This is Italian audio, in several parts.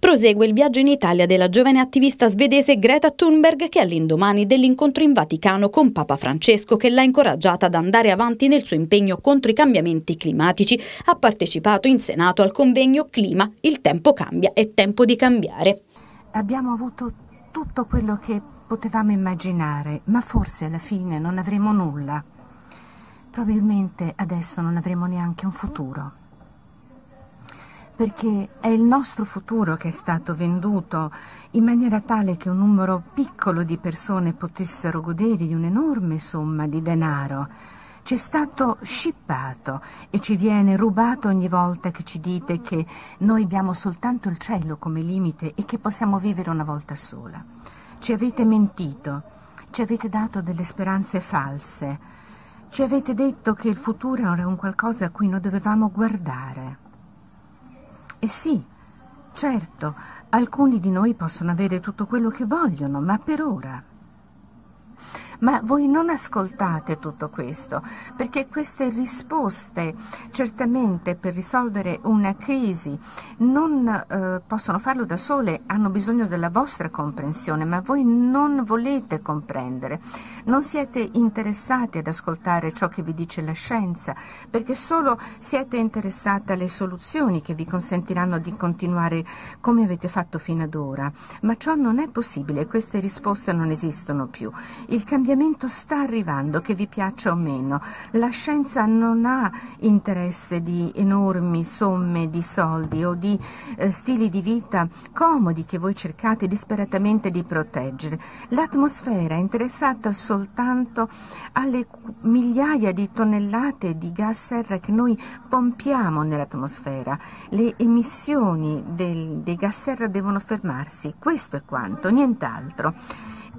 Prosegue il viaggio in Italia della giovane attivista svedese Greta Thunberg che all'indomani dell'incontro in Vaticano con Papa Francesco che l'ha incoraggiata ad andare avanti nel suo impegno contro i cambiamenti climatici ha partecipato in Senato al convegno Clima, il tempo cambia, è tempo di cambiare. Abbiamo avuto tutto quello che potevamo immaginare, ma forse alla fine non avremo nulla. Probabilmente adesso non avremo neanche un futuro perché è il nostro futuro che è stato venduto in maniera tale che un numero piccolo di persone potessero godere di un'enorme somma di denaro. Ci è stato scippato e ci viene rubato ogni volta che ci dite che noi abbiamo soltanto il cielo come limite e che possiamo vivere una volta sola. Ci avete mentito, ci avete dato delle speranze false, ci avete detto che il futuro era un qualcosa a cui non dovevamo guardare. E eh sì, certo, alcuni di noi possono avere tutto quello che vogliono, ma per ora ma voi non ascoltate tutto questo, perché queste risposte certamente per risolvere una crisi non eh, possono farlo da sole, hanno bisogno della vostra comprensione, ma voi non volete comprendere, non siete interessati ad ascoltare ciò che vi dice la scienza, perché solo siete interessati alle soluzioni che vi consentiranno di continuare come avete fatto fino ad ora, ma ciò non è possibile, queste risposte non esistono più. Il cambiamento sta arrivando, che vi piaccia o meno. La scienza non ha interesse di enormi somme di soldi o di eh, stili di vita comodi che voi cercate disperatamente di proteggere. L'atmosfera è interessata soltanto alle migliaia di tonnellate di gas serra che noi pompiamo nell'atmosfera. Le emissioni del, dei gas serra devono fermarsi, questo è quanto, nient'altro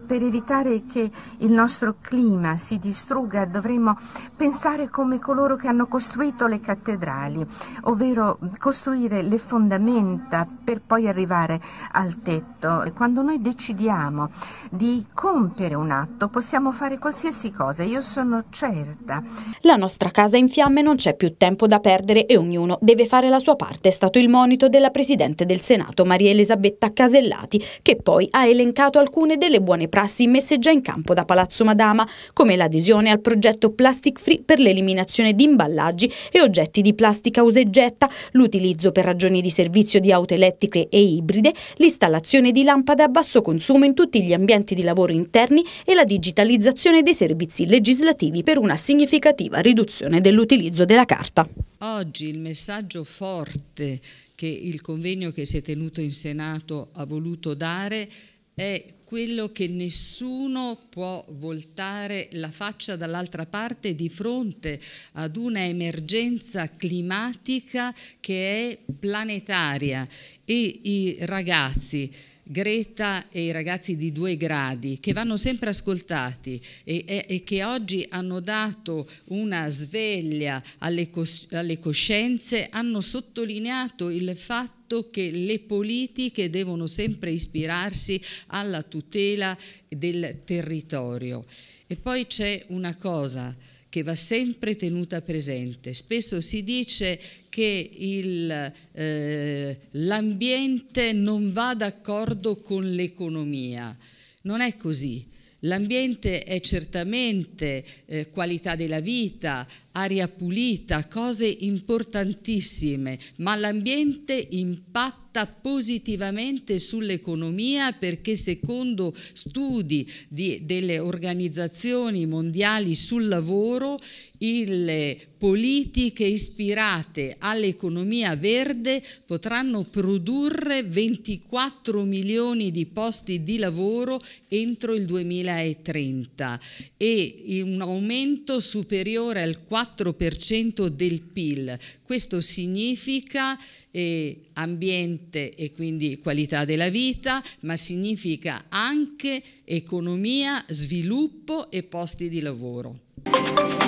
per evitare che il nostro clima si distrugga dovremmo pensare come coloro che hanno costruito le cattedrali, ovvero costruire le fondamenta per poi arrivare al tetto. quando noi decidiamo di compiere un atto possiamo fare qualsiasi cosa, io sono certa. La nostra casa in fiamme non c'è più tempo da perdere e ognuno deve fare la sua parte, è stato il monito della Presidente del Senato Maria Elisabetta Casellati che poi ha elencato alcune delle buone pratiche prassi messe già in campo da Palazzo Madama, come l'adesione al progetto Plastic Free per l'eliminazione di imballaggi e oggetti di plastica useggetta, l'utilizzo per ragioni di servizio di auto elettriche e ibride, l'installazione di lampade a basso consumo in tutti gli ambienti di lavoro interni e la digitalizzazione dei servizi legislativi per una significativa riduzione dell'utilizzo della carta. Oggi il messaggio forte che il convegno che si è tenuto in Senato ha voluto dare è quello che nessuno può voltare la faccia dall'altra parte di fronte ad una emergenza climatica che è planetaria e i ragazzi Greta e i ragazzi di due gradi che vanno sempre ascoltati e, e, e che oggi hanno dato una sveglia alle, cos alle coscienze, hanno sottolineato il fatto che le politiche devono sempre ispirarsi alla tutela del territorio. E poi c'è una cosa che va sempre tenuta presente. Spesso si dice che eh, l'ambiente eh, non va d'accordo con l'economia. Non è così. L'ambiente è certamente eh, qualità della vita, aria pulita, cose importantissime, ma l'ambiente impatta positivamente sull'economia perché secondo studi di, delle organizzazioni mondiali sul lavoro le politiche ispirate all'economia verde potranno produrre 24 milioni di posti di lavoro entro il 2030 e un aumento superiore al 4 4% del PIL. Questo significa eh, ambiente e quindi qualità della vita, ma significa anche economia, sviluppo e posti di lavoro.